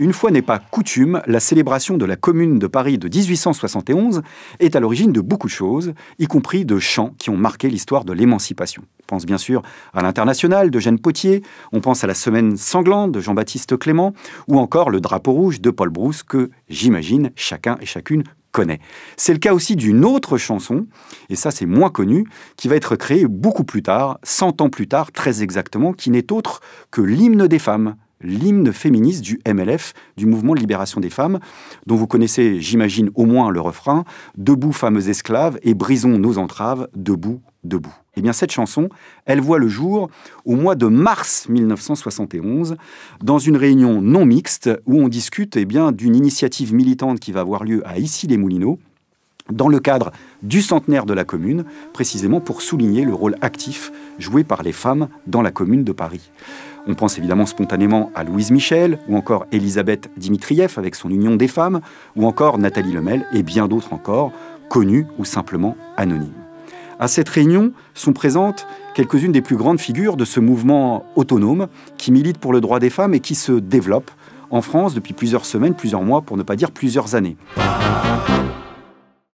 Une fois n'est pas coutume, la célébration de la Commune de Paris de 1871 est à l'origine de beaucoup de choses, y compris de chants qui ont marqué l'histoire de l'émancipation. On pense bien sûr à l'international Jeanne Potier, on pense à la semaine sanglante de Jean-Baptiste Clément, ou encore le drapeau rouge de Paul Brousse que, j'imagine, chacun et chacune connaît. C'est le cas aussi d'une autre chanson, et ça c'est moins connu, qui va être créée beaucoup plus tard, 100 ans plus tard très exactement, qui n'est autre que l'hymne des femmes l'hymne féministe du MLF, du mouvement de libération des femmes, dont vous connaissez, j'imagine, au moins le refrain Debout, fameux esclaves, et brisons nos entraves, debout, debout. Eh bien, cette chanson, elle voit le jour au mois de mars 1971, dans une réunion non mixte où on discute eh bien d'une initiative militante qui va avoir lieu à Issy-les-Moulineaux, dans le cadre du centenaire de la commune, précisément pour souligner le rôle actif joué par les femmes dans la commune de Paris. On pense évidemment spontanément à Louise Michel, ou encore Elisabeth Dimitrieff avec son Union des femmes, ou encore Nathalie Lemel et bien d'autres encore, connues ou simplement anonymes. À cette réunion sont présentes quelques-unes des plus grandes figures de ce mouvement autonome qui milite pour le droit des femmes et qui se développe en France depuis plusieurs semaines, plusieurs mois, pour ne pas dire plusieurs années.